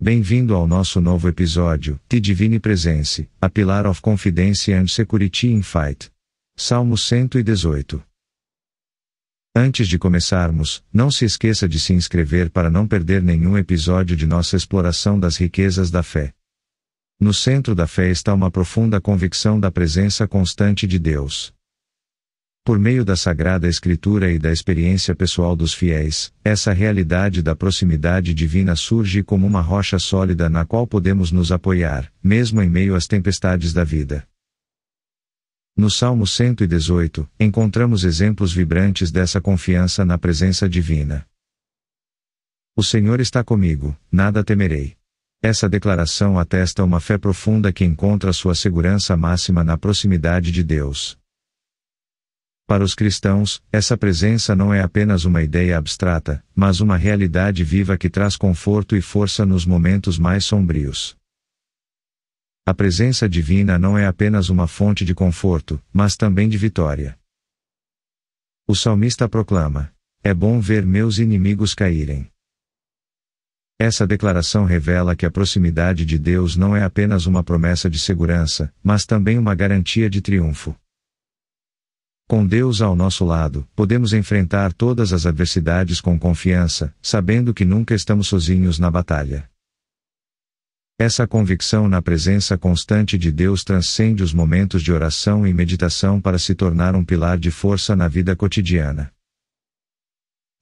Bem-vindo ao nosso novo episódio, The Divine Presence, a Pilar of Confidence and Security in Fight. Salmo 118. Antes de começarmos, não se esqueça de se inscrever para não perder nenhum episódio de nossa exploração das riquezas da fé. No centro da fé está uma profunda convicção da presença constante de Deus por meio da Sagrada Escritura e da experiência pessoal dos fiéis, essa realidade da proximidade divina surge como uma rocha sólida na qual podemos nos apoiar, mesmo em meio às tempestades da vida. No Salmo 118, encontramos exemplos vibrantes dessa confiança na presença divina. O Senhor está comigo, nada temerei. Essa declaração atesta uma fé profunda que encontra sua segurança máxima na proximidade de Deus. Para os cristãos, essa presença não é apenas uma ideia abstrata, mas uma realidade viva que traz conforto e força nos momentos mais sombrios. A presença divina não é apenas uma fonte de conforto, mas também de vitória. O salmista proclama: É bom ver meus inimigos caírem. Essa declaração revela que a proximidade de Deus não é apenas uma promessa de segurança, mas também uma garantia de triunfo. Com Deus ao nosso lado, podemos enfrentar todas as adversidades com confiança, sabendo que nunca estamos sozinhos na batalha. Essa convicção na presença constante de Deus transcende os momentos de oração e meditação para se tornar um pilar de força na vida cotidiana.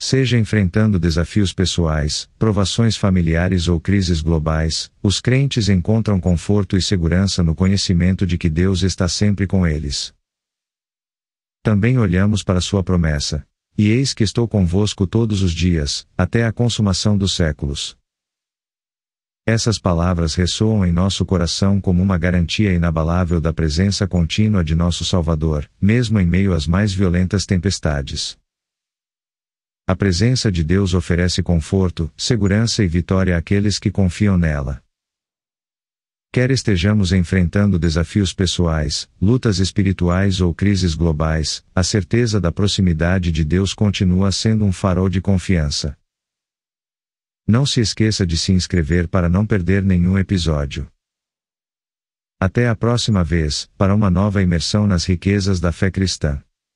Seja enfrentando desafios pessoais, provações familiares ou crises globais, os crentes encontram conforto e segurança no conhecimento de que Deus está sempre com eles também olhamos para sua promessa. E eis que estou convosco todos os dias, até a consumação dos séculos. Essas palavras ressoam em nosso coração como uma garantia inabalável da presença contínua de nosso Salvador, mesmo em meio às mais violentas tempestades. A presença de Deus oferece conforto, segurança e vitória àqueles que confiam nela. Quer estejamos enfrentando desafios pessoais, lutas espirituais ou crises globais, a certeza da proximidade de Deus continua sendo um farol de confiança. Não se esqueça de se inscrever para não perder nenhum episódio. Até a próxima vez, para uma nova imersão nas riquezas da fé cristã.